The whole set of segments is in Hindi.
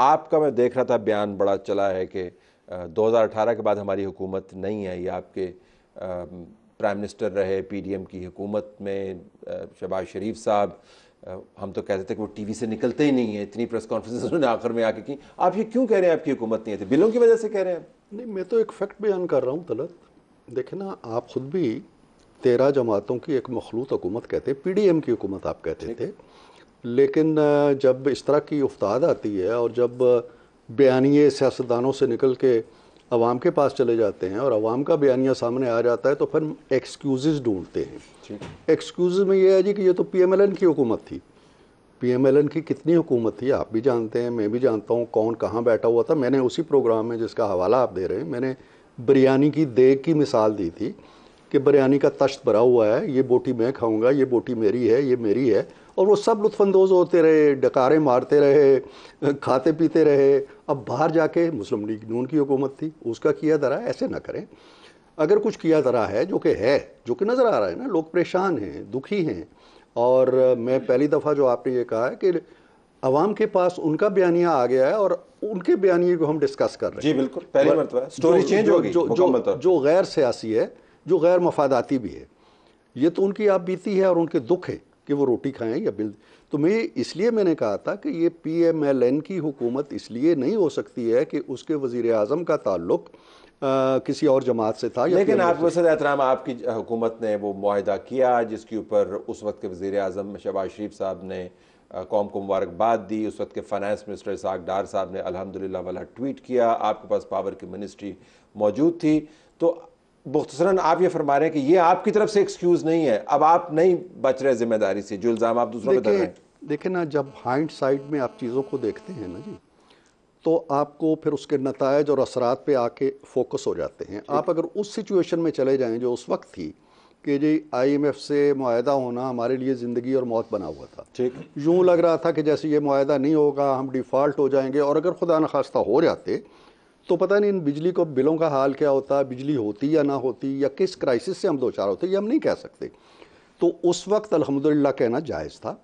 आपका मैं देख रहा था बयान बड़ा चला है कि 2018 के बाद हमारी हुकूमत नहीं आई आपके प्राइम मिनिस्टर रहे पीडीएम की हुकूमत में शहबाज शरीफ साहब हम तो कहते थे कि वो टीवी से निकलते ही नहीं है इतनी प्रेस कॉन्फ्रेंस उन्होंने आखिर में आके की आप ये क्यों कह रहे हैं आपकी हुकूमत नहीं थी बिलों की वजह से कह रहे हैं नहीं मैं तो एक फैक्ट बयान कर रहा हूँ तलत देखे ना आप ख़ुद भी तेरह जमातों की एक मखलूत हुकूमत कहते पी डी एम की हुकूमत आप कहते थे लेकिन जब इस तरह की उफ्ताद आती है और जब बयानिए सियासतदानों से निकल के अवाम के पास चले जाते हैं और अवाम का बयानिया सामने आ जाता है तो फिर एक्सक्यूज़ ढूंढते हैं एक्सक्यूज़ में ये है जी कि ये तो पी एम एल एन की हुकूमत थी पी एम एल एन की कितनी हुकूमत थी आप भी जानते हैं मैं भी जानता हूँ कौन कहाँ बैठा हुआ था मैंने उसी प्रोग्राम में जिसका हवाला आप दे रहे हैं मैंने बिरयानी की देग की मिसाल दी थी कि बिरयानी का तश्त भरा हुआ है ये बोटी मैं खाऊँगा ये बोटी मेरी है ये मेरी है और वो सब लुफानंदोज़ होते रहे डकारे मारते रहे खाते पीते रहे अब बाहर जाके मुस्लिम लीग नून की हुकूमत थी उसका किया धरा ऐसे ना करें अगर कुछ किया धरा है जो कि है जो कि नज़र आ रहा है ना लोग परेशान हैं दुखी हैं और मैं पहली दफ़ा जो आपने ये कहा है कि आवाम के पास उनका बयानिया आ गया है और उनके बयानिए को हम डिस्कस कर रहे हैं जी बिल्कुल पहली मरतबा स्टोरी चेंज हो गई जो जो, जो गैर सियासी है जो गैर मफादाती भी है ये तो उनकी आप बीती है और उनके दुख है कि वो रोटी खाएं या बिल तो मैं इसलिए मैंने कहा था कि ये पी एम एल एन की हुकूमत इसलिए नहीं हो सकती है कि उसके वजीर अजम का ताल्लुक किसी और जमात से था लेकिन आप वसद एहतराम आपकी हुकूमत ने वो माहदा किया जिसके ऊपर उस वक्त के वजीर अजम शहबाज शरीफ साहब ने कौम को मुबारकबाद दी उस वक्त के फाइनेंस मिनिस्टर इसाक डार साहब ने अलहमदिल्ला वाला ट्वीट किया आपके पास पावर की मिनिस्ट्री मौजूद थी तो मुख्तसरा आप ये फरमा रहे हैं कि ये आपकी तरफ से एक्सक्यूज़ नहीं है अब आप नहीं बच रहे जिम्मेदारी से जो इल्ज़ाम आप दूसरों पर रहे हैं ना जब हाइंड साइड में आप चीज़ों को देखते हैं ना जी तो आपको फिर उसके नतज और असरात पे आके फोकस हो जाते हैं आप अगर उस सिचुएशन में चले जाएं जो उस वक्त थी कि जी आईएमएफ से माहा होना हमारे लिए ज़िंदगी और मौत बना हुआ था ठीक यूँ लग रहा था कि जैसे ये माहा नहीं होगा हम डिफ़ाल्ट हो जाएंगे और अगर खुदा न खास्ता हो जाते तो पता नहीं इन बिजली को बिलों का हाल क्या होता बिजली होती या ना होती या किस क्राइसिस से हम दो चार होते ये हम नहीं कह सकते तो उस वक्त अलहमदिल्ला कहना जायज़ था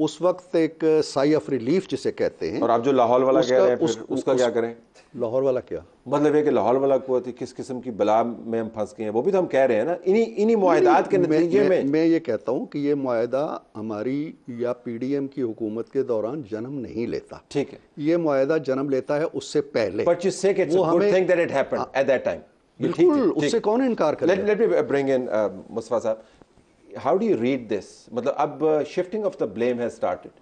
उस वक्त एक साई ऑफ रिलीफ जिसे कहते हैं और आप जो लाहौल वाला उसका, कह रहे हैं उस, उसका उस, क्या करें लाहौर वाला क्या मतलब है कि लाहौल वाला कुआ तो किस किस्म की बला में हम फंस गए हैं वो भी तो हम कह रहे हैं ना इन्हीं इन्हीं माहदात के नतीजे में मैं, मैं ये कहता हूँ कि ये माहदा हमारी या पी डी एम की हुकूमत के दौरान जन्म नहीं लेता ठीक है ये माहदा जन्म लेता है उससे पहले हाँ। बिल्कुल उससे कौन इनकार कर uh, साहब how do you read this मतलब अब shifting of the blame has started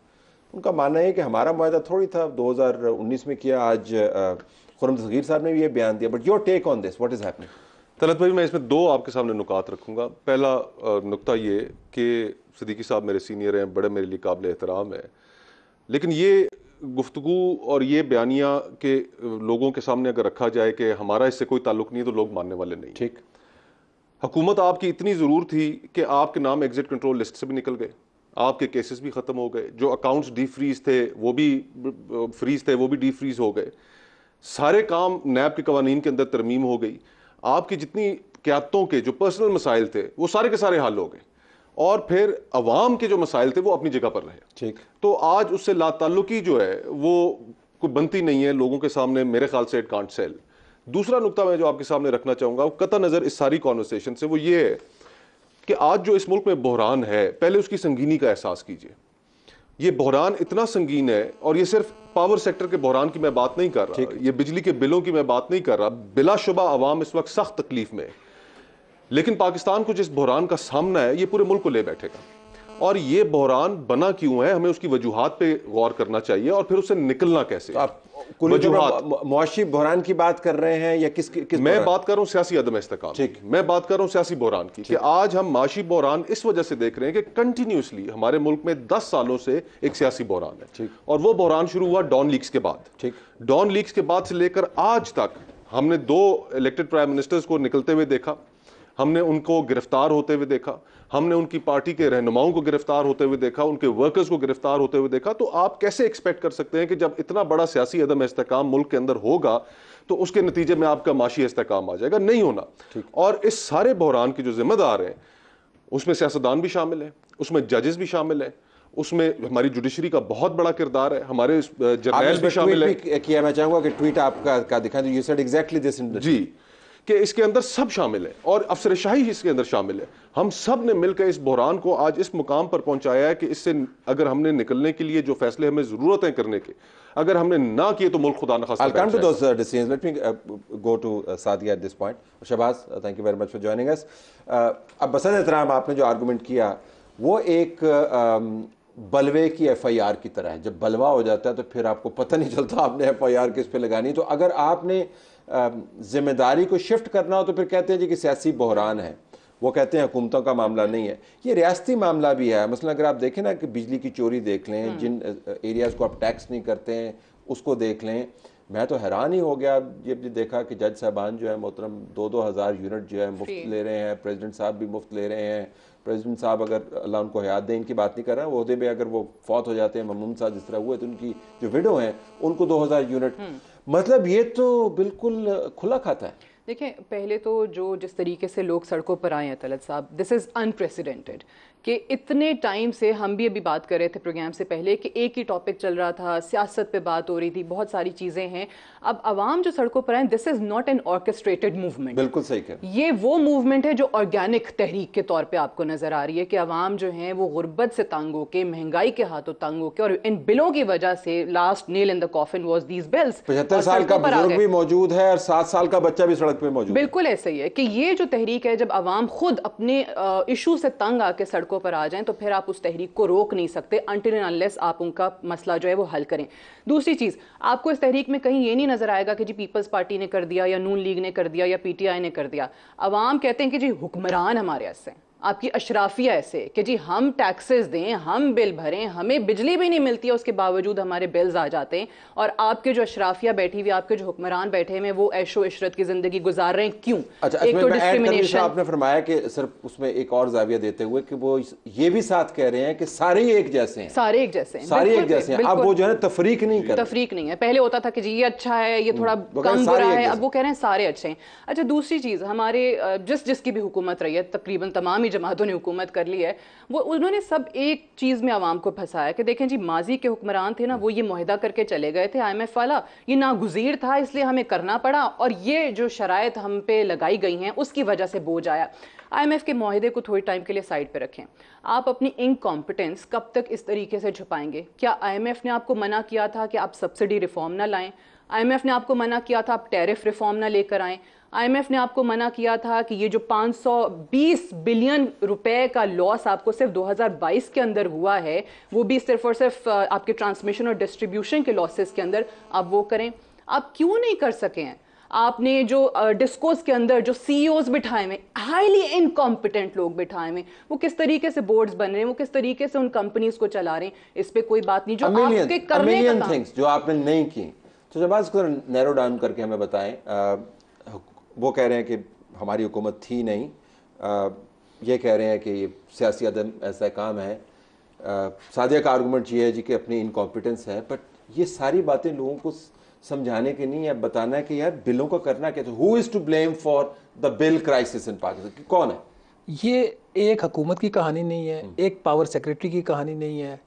उनका मानना है कि हमारा माहा थोड़ी था 2019 में किया आज uh, खुरम तस्गीर साहब ने भी ये बयान दिया but your take on this what is happening Talat भाई मैं इसमें दो आपके सामने नुकात रखूंगा पहला uh, नुकता ये कि सदीकी साहब मेरे सीनियर हैं बड़े मेरे लिए काबिल एहतराम है लेकिन ये गुफ्तु और ये बयानिया के uh, लोगों के सामने अगर रखा जाए कि हमारा इससे कोई ताल्लुक नहीं है तो लोग मानने वाले नहीं ठीक हुकूमत आपकी इतनी ज़रूर थी कि आपके नाम एग्ज़िट कंट्रोल लिस्ट से भी निकल गए आपके केसेस भी ख़त्म हो गए जो अकाउंट्स डी फ्रीज थे वो भी फ्रीज थे वो भी डी फ्रीज हो गए सारे काम नैब के कवानीन के अंदर तरमीम हो गई आपकी जितनी क्यातों के जो पर्सनल मसाइल थे वो सारे के सारे हल हो गए और फिर अवाम के जो मसाइल थे वो अपनी जगह पर रहे ठीक तो आज उससे लाताल्लुकी जो है वो कोई बनती नहीं है लोगों के सामने मेरे ख्याल से इट कांट सेल दूसरा नुकता मैं जो आपके सामने रखना चाहूंगा वो कत नज़र इस सारी कॉन्वर्सेशन से वो ये है कि आज जो इस मुल्क में बहरान है पहले उसकी संगीनी का एहसास कीजिए ये बहरान इतना संगीन है और ये सिर्फ पावर सेक्टर के बहरान की मैं बात नहीं कर रहा ये बिजली के बिलों की मैं बात नहीं कर रहा बिलाशुबा आवाम इस वक्त सख्त तकलीफ में लेकिन पाकिस्तान को जिस बहरान का सामना है ये पूरे मुल्क को ले बैठेगा और ये बहरान बना क्यों है हमें उसकी वजूहत पे गौर करना चाहिए और फिर उसे निकलना कैसे तो आप मुआशी बहरान की बात कर रहे हैं या किस, किस मैं बात कर रहा हूँ सियासी अदम इसकाम ठीक मैं बात कर रहा हूँ सियासी बहरान की कि आज हम माशी बहरान इस वजह से देख रहे हैं कि कंटिन्यूसली हमारे मुल्क में दस सालों से एक सियासी बहरान है ठीक और वो बहरान शुरू हुआ डॉन लीक्स के बाद ठीक डॉन लीक्स के बाद से लेकर आज तक हमने दो इलेक्टेड प्राइम मिनिस्टर्स को निकलते हुए देखा हमने उनको गिरफ्तार होते हुए देखा हमने उनकी पार्टी के रहनुमाओं को गिरफ्तार होते हुए देखा उनके वर्कर्स को गिरफ्तार होते हुए देखा तो आप कैसे एक्सपेक्ट कर सकते हैं कि जब इतना बड़ा सियासी अदम इसकाम मुल्क के अंदर होगा तो उसके नतीजे में आपका माशी इसकाम आ जाएगा नहीं होना और इस सारे बहरान के जो जिम्मेदार हैं उसमें सियासतदान भी शामिल हैं उसमें जजेस भी शामिल हैं उसमें हमारी जुडिशरी का बहुत बड़ा किरदार है हमारे जर्नल भी शामिल है कि मैं चाहूंगा कि ट्वीट आपका का दिखाएं तो यू सेड एग्जैक्टली दिस जी कि इसके अंदर सब शामिल है और अफसर शाही इसके अंदर शामिल है हम सब ने मिलकर इस बहरान को आज इस मुकाम पर पहुंचाया है कि इससे अगर हमने निकलने के लिए जो फैसले हमें ज़रूरत है करने के अगर हमने ना किए तो मुल्क खुदा गो Shehbaz thank you very much for joining अब बसंत एहतराम आपने जो आर्गूमेंट किया वो एक um, बलवे की एफआईआर की तरह है जब बलवा हो जाता है तो फिर आपको पता नहीं चलता आपने एफआईआर किस पे लगानी तो अगर आपने जिम्मेदारी को शिफ्ट करना हो तो फिर कहते हैं जी कि सियासी बहरान है वो कहते हैं हुकूमतों का मामला नहीं है ये रियासती मामला भी है मसला अगर आप देखें ना कि बिजली की चोरी देख लें हम्म। जिन एरियाज़ को आप टैक्स नहीं करते हैं उसको देख लें मैं तो हैरान ही हो गया जब देखा कि जज साहबान जो है मोहतरम दो दो हज़ार यूनिट जो है मुफ्त ले रहे हैं प्रेसिडेंट साहब भी मुफ्त ले रहे हैं प्रेसिडेंट साहब अगर अल्लाह उनको हयात दें इनकी बात नहीं कर रहा है वहदे पर अगर वो फौत हो जाते हैं ममून साहब जिस तरह हुए तो उनकी जो विडो हैं उनको दो हज़ार यूनिट हम्म। मतलब ये तो बिल्कुल खुला खाता है देखें पहले तो जो जिस तरीके से लोग सड़कों पर आए हैं तलत साहब दिस इज़ अनप्रेसिडेंटेड कि इतने टाइम से हम भी अभी बात कर रहे थे प्रोग्राम से पहले कि एक ही टॉपिक चल रहा था सियासत पे बात हो रही थी बहुत सारी चीज़ें हैं अब आवाम जो सड़कों पर आए this is not an orchestrated movement बिल्कुल सही कह ये वो मूवमेंट है जो ऑर्गेनिक तहरीक के तौर पर आपको नज़र आ रही है कि आवाम जो है वो गुर्बत से तंग हो के महंगाई के हाथों तंग हो के और इन बिलों की वजह से last nail in the coffin was these bills पचहत्तर साल का बुजुर्ग भी मौजूद है और सात साल का बच्चा भी सड़क पर मौजूद बिल्कुल ऐसा ही है कि ये जो तहरीक है जब आवाम खुद अपने इशू से तंग आके सड़कों सड़कों पर आ जाएं तो फिर आप उस तहरीक को रोक नहीं सकते अनटिल एंड अनलेस आप उनका मसला जो है वो हल करें दूसरी चीज़ आपको इस तहरीक में कहीं ये नहीं नज़र आएगा कि जी पीपल्स पार्टी ने कर दिया या नून लीग ने कर दिया या पीटीआई ने कर दिया अवाम कहते हैं कि जी हुक्मरान हमारे ऐसे हैं आपकी अशराफिया ऐसे कि जी हम टैक्सेस दें हम बिल भरें हमें बिजली भी नहीं मिलती है उसके बावजूद हमारे बिल्स आ जाते हैं और आपके जो अशराफिया बैठी हुई आपके जो हुक्मरान बैठे हुए वो ऐशो इशरत की ज़िंदगी गुजार रहे हैं क्यों अच्छा, एक तो डिस्क्रिमिनेशन आपने फरमाया कि सिर्फ उसमें एक और जाविया देते हुए कि वो ये भी साथ कह रहे हैं कि सारे एक जैसे हैं सारे एक जैसे हैं सारे एक जैसे हैं अब वो जो है तफरीक नहीं कर तफरीक नहीं है पहले होता था कि जी ये अच्छा है ये हम्म, थोड़ा कम बुरा है अब वो कह रहे हैं सारे अच्छे हैं अच्छा दूसरी चीज़ हमारे जिस जिसकी भी हुकूमत रही है तकरीबन तमाम जमातों ने हुकूमत कर ली है वो उन्होंने सब एक चीज़ में आवाम को फंसाया कि देखें जी माजी के हुक्मरान थे ना वो ये माहिदा करके चले गए थे आई एम एफ वाला ये नागुजीर था इसलिए हमें करना पड़ा और ये जो शरात हम पे लगाई गई हैं उसकी वजह से बोझ आया आईएमएफ के माहदे को थोड़ी टाइम के लिए साइड पर रखें आप अपनी इनकॉम्पिटेंस कब तक इस तरीके से छुपाएंगे क्या आईएमएफ ने आपको मना किया था कि आप सब्सिडी रिफॉर्म ना लाएं आईएमएफ ने आपको मना किया था आप टैरिफ रिफॉर्म ना लेकर आएँ आईएमएफ ने आपको मना किया था कि ये जो 520 बिलियन रुपए का लॉस आपको सिर्फ 2022 के अंदर हुआ है वो भी सिर्फ और सिर्फ आपके ट्रांसमिशन और डिस्ट्रीब्यूशन के लॉसेस के अंदर आप वो करें आप क्यों नहीं कर सके हैं आपने जो डिस्कोस के अंदर जो सीईओज e बिठाए हुए हाईली इनकॉम्पिटेंट लोग बिठाए हुए वो किस तरीके से बोर्ड्स बन रहे हैं वो किस तरीके से उन कंपनीज को चला रहे हैं इस पर कोई बात नहीं जो million, आपके करने का जो आपने नहीं की तो जब आज नैरो डाउन करके हमें बताएं वो कह रहे हैं कि हमारी हुकूमत थी नहीं आ, ये कह रहे हैं कि ये सियासी अदम ऐसा काम है सादिया का आर्गूमेंट ये है जी कि अपनी इनकॉम्पिटेंस है बट ये सारी बातें लोगों को समझाने के नहीं या बताना है कि यार बिलों का करना क्या था who is to blame for the bill crisis in Pakistan कौन है ये एक हकूमत की कहानी नहीं है हम्म। एक पावर सेक्रेटरी की कहानी नहीं है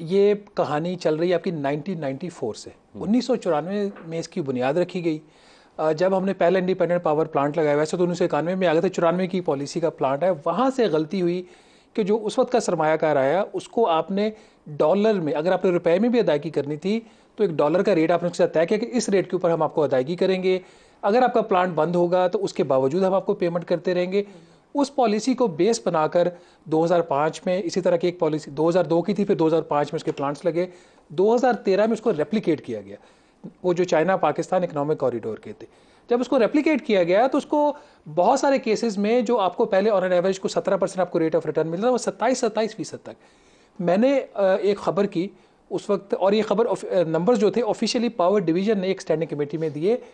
ये कहानी चल रही है आपकी 1994 से हम्म। उन्नीस में इसकी बुनियाद रखी गई जब हमने पहले इंडिपेंडेंट पावर प्लांट लगाया वैसे तो उन्नीस सौ इक्यानवे में आ गए थे तो चौरानवे की पॉलिसी का प्लांट है वहाँ से गलती हुई कि जो उस वक्त का सरमायाकार आया उसको आपने डॉलर में अगर आपने रुपए में भी अदायगी करनी थी तो एक डॉलर का रेट आपने उसके साथ तय किया कि इस रेट के ऊपर हम आपको अदायगी करेंगे अगर आपका प्लांट बंद होगा तो उसके बावजूद हम आपको पेमेंट करते रहेंगे उस पॉलिसी को बेस बनाकर 2005 में इसी तरह की एक पॉलिसी 2002 की थी फिर 2005 में उसके प्लांट्स लगे 2013 में उसको रेप्लिकेट किया गया वो जो चाइना पाकिस्तान इकोनॉमिक कॉरिडोर के थे जब उसको रेप्लीकेट किया गया तो उसको बहुत सारे केसेस में जो आपको पहले ऑन एन एवरेज को सत्रह परसेंट आपको रेट ऑफ रिटर्न मिल रहा था वो सत्ताईस सत्ताईस फीसद तक मैंने एक खबर की उस वक्त और ये खबर नंबर्स जो थे ऑफिशियली पावर डिवीजन ने एक स्टैंडिंग कमेटी में दिए